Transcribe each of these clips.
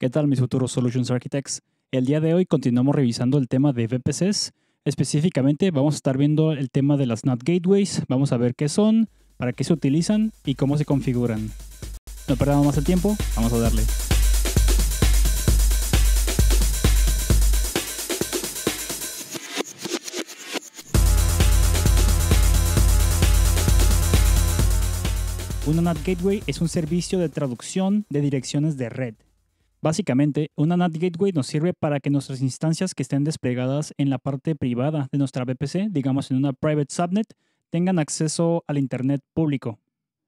¿Qué tal mis futuros Solutions Architects? El día de hoy continuamos revisando el tema de VPCs. Específicamente vamos a estar viendo el tema de las NAT Gateways, vamos a ver qué son, para qué se utilizan y cómo se configuran. No perdamos más el tiempo, vamos a darle. Una NAT Gateway es un servicio de traducción de direcciones de red Básicamente, una NAT Gateway nos sirve para que nuestras instancias que estén desplegadas en la parte privada de nuestra VPC, digamos en una private subnet, tengan acceso al Internet público.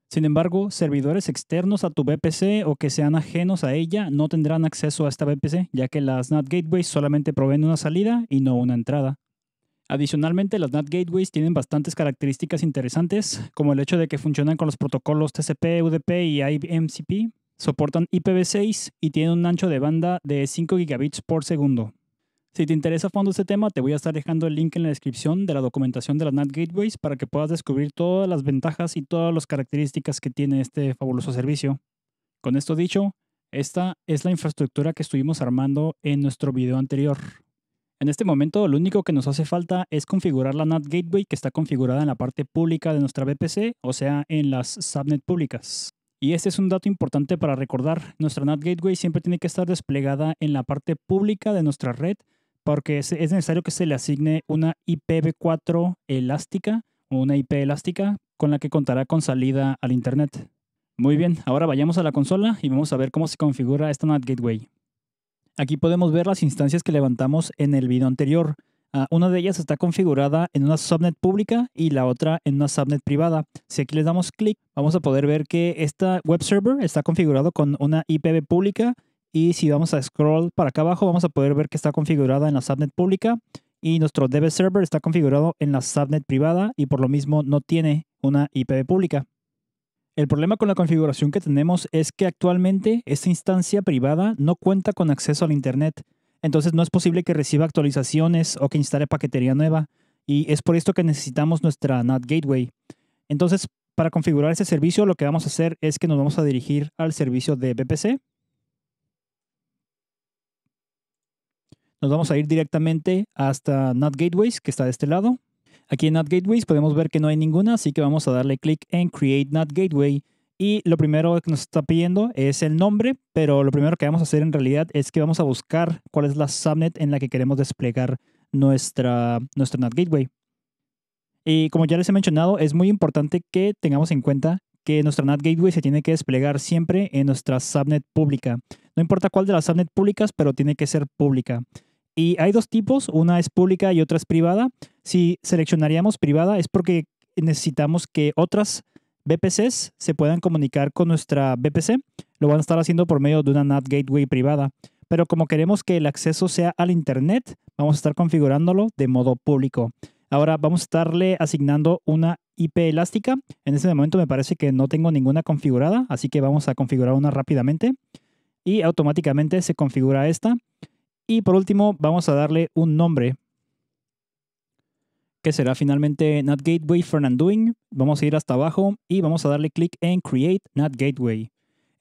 Sin embargo, servidores externos a tu VPC o que sean ajenos a ella no tendrán acceso a esta VPC, ya que las NAT Gateways solamente proveen una salida y no una entrada. Adicionalmente, las NAT Gateways tienen bastantes características interesantes, como el hecho de que funcionan con los protocolos TCP, UDP y IMCP, soportan IPv6 y tienen un ancho de banda de 5 gigabits por segundo. Si te interesa a fondo este tema, te voy a estar dejando el link en la descripción de la documentación de las NAT Gateways para que puedas descubrir todas las ventajas y todas las características que tiene este fabuloso servicio. Con esto dicho, esta es la infraestructura que estuvimos armando en nuestro video anterior. En este momento lo único que nos hace falta es configurar la NAT Gateway que está configurada en la parte pública de nuestra VPC, o sea, en las subnet públicas. Y este es un dato importante para recordar. Nuestra NAT Gateway siempre tiene que estar desplegada en la parte pública de nuestra red porque es, necesario que se le asigne una IPv4 elástica o una IP elástica con la que contará con salida al Internet. Muy bien, ahora vayamos a la consola y vamos a ver cómo se configura esta NAT Gateway. Aquí podemos ver las instancias que levantamos en el video anterior. Ah, una de ellas está configurada en una subnet pública y la otra en una subnet privada. Si aquí le damos clic, vamos a poder ver que esta web server está configurado con una IPv pública y si vamos a scroll para acá abajo, vamos a poder ver que está configurada en la subnet pública y nuestro DB server está configurado en la subnet privada y por lo mismo no tiene una IPv pública. El problema con la configuración que tenemos es que actualmente esta instancia privada no cuenta con acceso al Internet, entonces no es posible que reciba actualizaciones o que instale paquetería nueva. Y es por esto que necesitamos nuestra NAT Gateway. Entonces, para configurar ese servicio, lo que vamos a hacer es que nos vamos a dirigir al servicio de BPC. Nos vamos a ir directamente hasta NAT Gateways, que está de este lado. Aquí en NAT Gateways podemos ver que no hay ninguna, así que vamos a darle clic en Create NAT Gateway y lo primero que nos está pidiendo es el nombre, pero lo primero que vamos a hacer en realidad es que vamos a buscar cuál es la subnet en la que queremos desplegar nuestra, nuestro NAT Gateway. Y como ya les he mencionado, es muy importante que tengamos en cuenta que nuestra NAT Gateway se tiene que desplegar siempre en nuestra subnet pública. No importa cuál de las subnet públicas, pero tiene que ser pública. Y hay dos tipos, una es pública y otra es privada. Si seleccionaríamos privada es porque necesitamos que otras BPCs se puedan comunicar con nuestra BPC, lo van a estar haciendo por medio de una NAT Gateway privada. Pero como queremos que el acceso sea al Internet, vamos a estar configurándolo de modo público. Ahora vamos a estarle asignando una IP elástica. En este momento me parece que no tengo ninguna configurada, así que vamos a configurar una rápidamente. Y automáticamente se configura esta. Y por último, vamos a darle un nombre que será finalmente NAT Gateway for Vamos a ir hasta abajo y vamos a darle clic en Create NAT Gateway.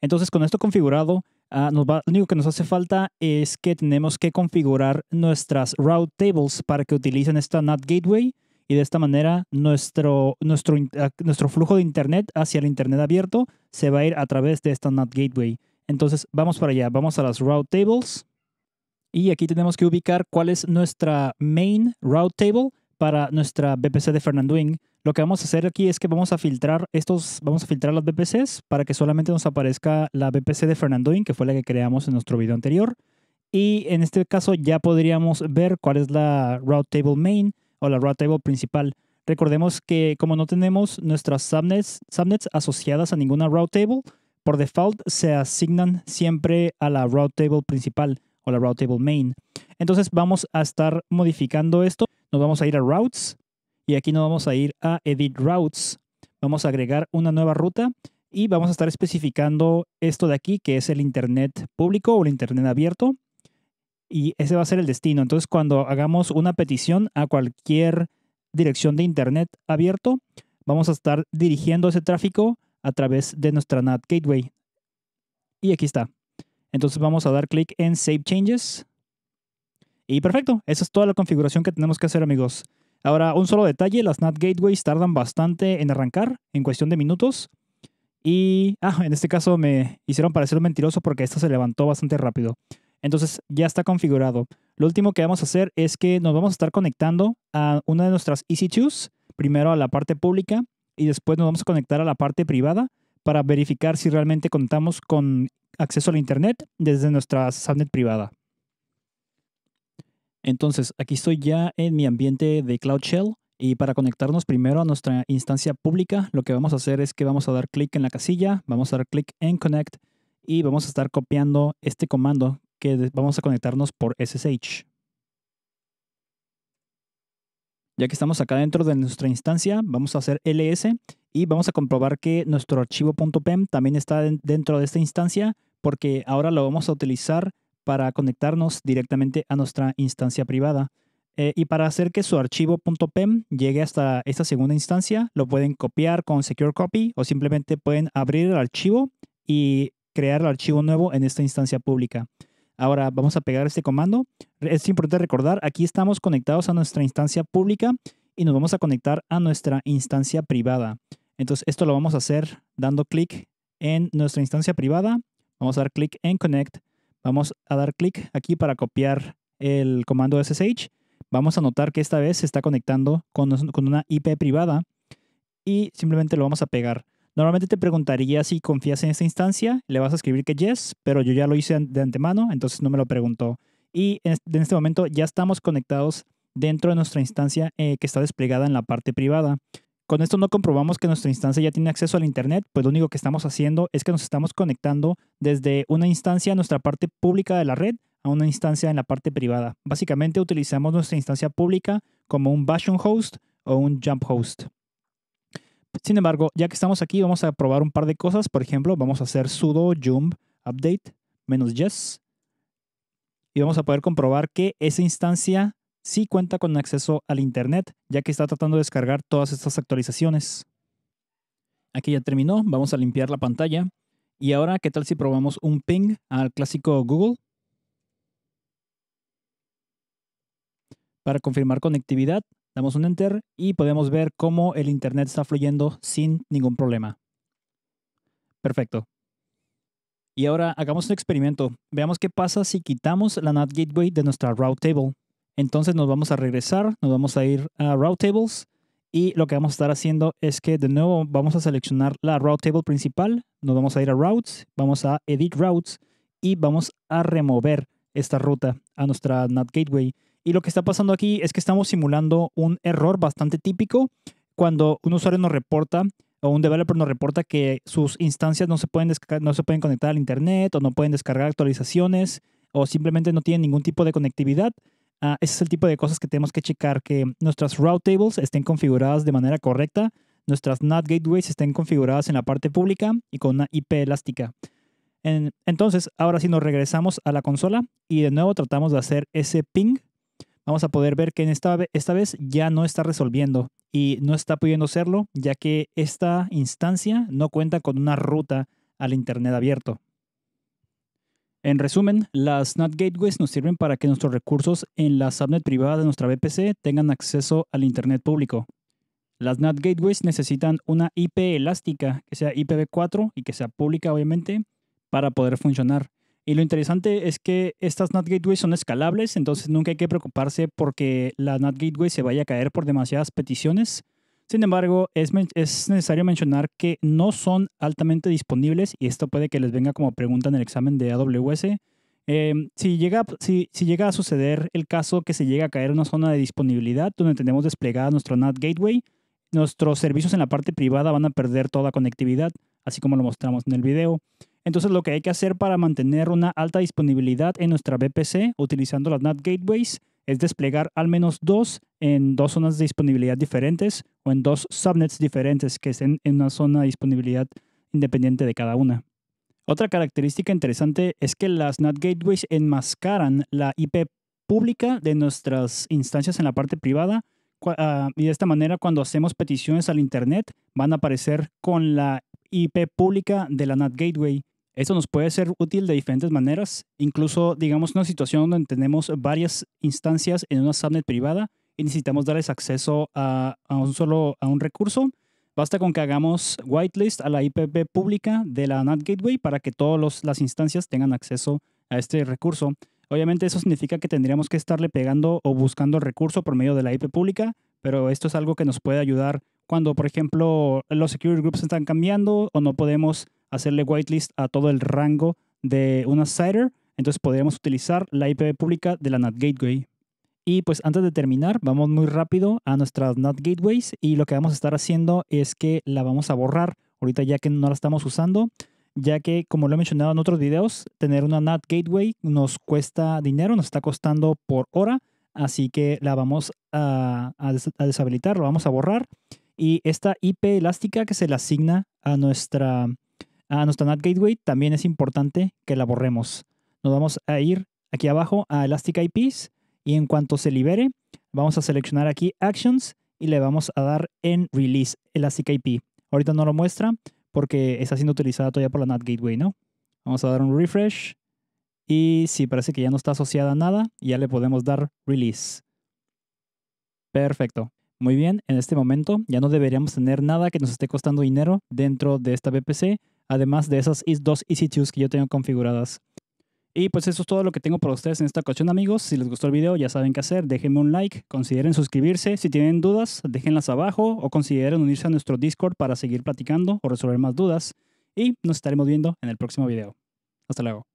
Entonces con esto configurado, ah, lo único que nos hace falta es que tenemos que configurar nuestras route tables para que utilicen esta NAT Gateway y de esta manera nuestro, nuestro, ah, nuestro flujo de Internet hacia el Internet abierto se va a ir a través de esta NAT Gateway. Entonces vamos para allá, vamos a las route tables y aquí tenemos que ubicar cuál es nuestra main route table para nuestra BPC de Wing, lo que vamos a hacer aquí es que vamos a filtrar estos, vamos a filtrar las BPCs para que solamente nos aparezca la BPC de Fernando Wing, que fue la que creamos en nuestro video anterior. Y en este caso ya podríamos ver cuál es la route table main o la route table principal. Recordemos que como no tenemos nuestras subnets, subnets asociadas a ninguna route table, por default se asignan siempre a la route table principal o la route table main. Entonces vamos a estar modificando esto nos vamos a ir a routes y aquí nos vamos a ir a edit routes. Vamos a agregar una nueva ruta y vamos a estar especificando esto de aquí que es el internet público o el internet abierto y ese va a ser el destino. Entonces cuando hagamos una petición a cualquier dirección de internet abierto, vamos a estar dirigiendo ese tráfico a través de nuestra NAT Gateway. Y aquí está. Entonces vamos a dar clic en Save Changes. Y perfecto, esa es toda la configuración que tenemos que hacer amigos. Ahora, un solo detalle, las NAT gateways tardan bastante en arrancar, en cuestión de minutos. Y, ah, en este caso me hicieron parecer mentiroso porque esta se levantó bastante rápido. Entonces ya está configurado. Lo último que vamos a hacer es que nos vamos a estar conectando a una de nuestras EC2, primero a la parte pública y después nos vamos a conectar a la parte privada para verificar si realmente contamos con acceso la Internet desde nuestra subnet privada. Entonces, aquí estoy ya en mi ambiente de Cloud Shell y para conectarnos primero a nuestra instancia pública, lo que vamos a hacer es que vamos a dar clic en la casilla, vamos a dar clic en Connect y vamos a estar copiando este comando que vamos a conectarnos por SSH. Ya que estamos acá dentro de nuestra instancia, vamos a hacer ls y vamos a comprobar que nuestro archivo .pem también está dentro de esta instancia porque ahora lo vamos a utilizar para conectarnos directamente a nuestra instancia privada. Eh, y para hacer que su archivo .pem llegue hasta esta segunda instancia, lo pueden copiar con Secure Copy o simplemente pueden abrir el archivo y crear el archivo nuevo en esta instancia pública. Ahora vamos a pegar este comando. Es importante recordar, aquí estamos conectados a nuestra instancia pública y nos vamos a conectar a nuestra instancia privada. Entonces esto lo vamos a hacer dando clic en nuestra instancia privada. Vamos a dar clic en Connect Vamos a dar clic aquí para copiar el comando SSH. Vamos a notar que esta vez se está conectando con, una IP privada y simplemente lo vamos a pegar. Normalmente te preguntaría si confías en esta instancia, le vas a escribir que yes, pero yo ya lo hice de antemano, entonces no me lo preguntó. Y en este momento ya estamos conectados dentro de nuestra instancia eh, que está desplegada en la parte privada. Con esto no comprobamos que nuestra instancia ya tiene acceso al Internet, pues lo único que estamos haciendo es que nos estamos conectando desde una instancia, nuestra parte pública de la red, a una instancia en la parte privada. Básicamente utilizamos nuestra instancia pública como un bastion host o un jump host. Sin embargo, ya que estamos aquí, vamos a probar un par de cosas. Por ejemplo, vamos a hacer sudo jump update menos yes y vamos a poder comprobar que esa instancia si cuenta con acceso al Internet, ya que está tratando de descargar todas estas actualizaciones. Aquí ya terminó, vamos a limpiar la pantalla. Y ahora, ¿qué tal si probamos un ping al clásico Google? Para confirmar conectividad, damos un enter y podemos ver cómo el Internet está fluyendo sin ningún problema. Perfecto. Y ahora hagamos un experimento. Veamos qué pasa si quitamos la NAT Gateway de nuestra route table. Entonces nos vamos a regresar, nos vamos a ir a Route Tables y lo que vamos a estar haciendo es que de nuevo vamos a seleccionar la Route Table principal, nos vamos a ir a Routes, vamos a Edit Routes y vamos a remover esta ruta a nuestra NAT Gateway. Y lo que está pasando aquí es que estamos simulando un error bastante típico cuando un usuario nos reporta o un developer nos reporta que sus instancias no se pueden, no se pueden conectar al Internet o no pueden descargar actualizaciones o simplemente no tienen ningún tipo de conectividad. Ah, ese es el tipo de cosas que tenemos que checar, que nuestras route tables estén configuradas de manera correcta, nuestras NAT gateways estén configuradas en la parte pública y con una IP elástica. entonces, ahora si nos regresamos a la consola y de nuevo tratamos de hacer ese ping. Vamos a poder ver que en esta, esta vez ya no está resolviendo y no está pudiendo hacerlo ya que esta instancia no cuenta con una ruta al Internet abierto. En resumen, las NAT gateways nos sirven para que nuestros recursos en la subnet privada de nuestra VPC tengan acceso al Internet público. Las NAT gateways necesitan una IP elástica que sea IPv4 y que sea pública, obviamente, para poder funcionar. Y lo interesante es que estas NAT gateways son escalables, entonces nunca hay que preocuparse porque la NAT gateway se vaya a caer por demasiadas peticiones sin embargo, es, necesario mencionar que no son altamente disponibles y esto puede que les venga como pregunta en el examen de AWS. Em, si, llega, a suceder el caso que se llega a caer una zona de disponibilidad donde tenemos desplegada nuestro NAT Gateway, nuestros servicios en la parte privada van a perder toda conectividad, así como lo mostramos en el video. Entonces lo que hay que hacer para mantener una alta disponibilidad en nuestra VPC utilizando las NAT Gateways es desplegar al menos dos en dos zonas de disponibilidad diferentes o en dos subnets diferentes que estén en una zona de disponibilidad independiente de cada una. Otra característica interesante es que las NAT gateways enmascaran la IP pública de nuestras instancias en la parte privada ah, y de esta manera cuando hacemos peticiones al Internet van a aparecer con la IP pública de la NAT gateway esto nos puede ser útil de diferentes maneras, incluso digamos una situación donde tenemos varias instancias en una subnet privada y necesitamos darles acceso a, un solo a un recurso. Basta con que hagamos whitelist a la IPv pública de la NAT Gateway para que todas las instancias tengan acceso a este recurso. Obviamente eso significa que tendríamos que estarle pegando o buscando el recurso por medio de la IP pública, pero esto es algo que nos puede ayudar cuando, por ejemplo, los security groups están cambiando o no podemos hacerle whitelist a todo el rango de una CIDR. Entonces podríamos utilizar la IP pública de la NAT Gateway. Y pues antes de terminar, vamos muy rápido a nuestras NAT Gateways y lo que vamos a estar haciendo es que la vamos a borrar ahorita ya que no la estamos usando, ya que como lo he mencionado en otros videos, tener una NAT Gateway nos cuesta dinero, nos está costando por hora, así que la vamos a, deshabilitar, la vamos a borrar. Y esta IP elástica que se le asigna a nuestra a nuestra NAT Gateway, también es importante que la borremos. Nos vamos a ir aquí abajo a Elastic IPs y en cuanto se libere, vamos a seleccionar aquí Actions y le vamos a dar en Release Elastic IP. Ahorita no lo muestra porque está siendo utilizada todavía por la NAT Gateway, ¿no? Vamos a dar un refresh y si parece que ya no está asociada a nada, ya le podemos dar Release. Perfecto. Muy bien, en este momento ya no deberíamos tener nada que nos esté costando dinero dentro de esta VPC además de esas dos ec 2 que yo tengo configuradas. Y pues eso es todo lo que tengo para ustedes en esta ocasión amigos. Si les gustó el video ya saben qué hacer. Déjenme un like, consideren suscribirse. Si tienen dudas, déjenlas abajo o consideren unirse a nuestro Discord para seguir platicando o resolver más dudas. Y nos estaremos viendo en el próximo video. Hasta luego.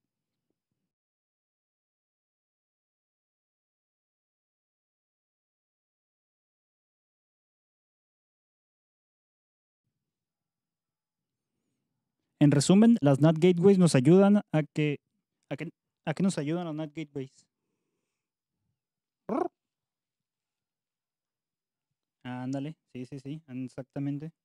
En resumen, las NAT gateways nos ayudan a que... ¿A que, nos ayudan las NAT gateways? Ándale, sí, sí, sí, exactamente.